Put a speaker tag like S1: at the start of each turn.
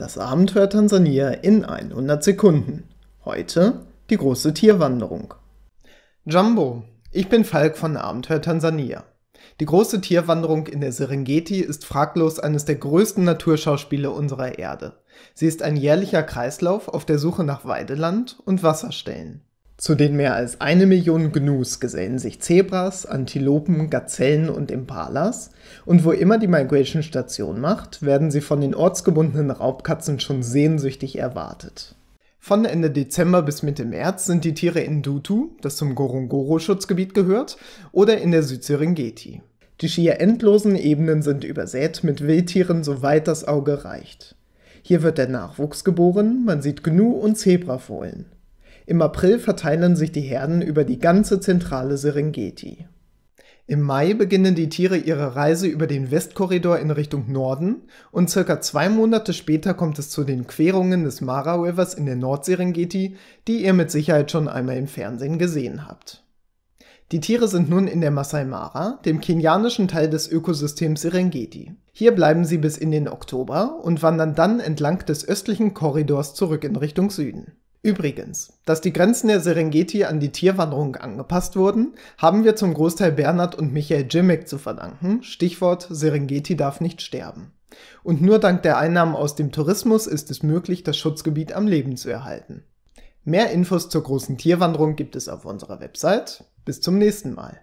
S1: Das Abenteuer Tansania in 100 Sekunden. Heute die große Tierwanderung. Jumbo, ich bin Falk von Abenteuer Tansania. Die große Tierwanderung in der Serengeti ist fraglos eines der größten Naturschauspiele unserer Erde. Sie ist ein jährlicher Kreislauf auf der Suche nach Weideland und Wasserstellen zu den mehr als eine Million Gnus gesellen sich Zebras, Antilopen, Gazellen und Impalas. Und wo immer die Migration Station macht, werden sie von den ortsgebundenen Raubkatzen schon sehnsüchtig erwartet. Von Ende Dezember bis Mitte März sind die Tiere in Dutu, das zum Gorongoro-Schutzgebiet gehört, oder in der Südserengeti. Die schier endlosen Ebenen sind übersät mit Wildtieren, soweit das Auge reicht. Hier wird der Nachwuchs geboren, man sieht Gnu und Zebrafohlen. Im April verteilen sich die Herden über die ganze zentrale Serengeti. Im Mai beginnen die Tiere ihre Reise über den Westkorridor in Richtung Norden und circa zwei Monate später kommt es zu den Querungen des Mara Rivers in der Nordserengeti, die ihr mit Sicherheit schon einmal im Fernsehen gesehen habt. Die Tiere sind nun in der Masai Mara, dem kenianischen Teil des Ökosystems Serengeti. Hier bleiben sie bis in den Oktober und wandern dann entlang des östlichen Korridors zurück in Richtung Süden. Übrigens, dass die Grenzen der Serengeti an die Tierwanderung angepasst wurden, haben wir zum Großteil Bernhard und Michael Jimmick zu verdanken. Stichwort Serengeti darf nicht sterben. Und nur dank der Einnahmen aus dem Tourismus ist es möglich, das Schutzgebiet am Leben zu erhalten. Mehr Infos zur großen Tierwanderung gibt es auf unserer Website. Bis zum nächsten Mal.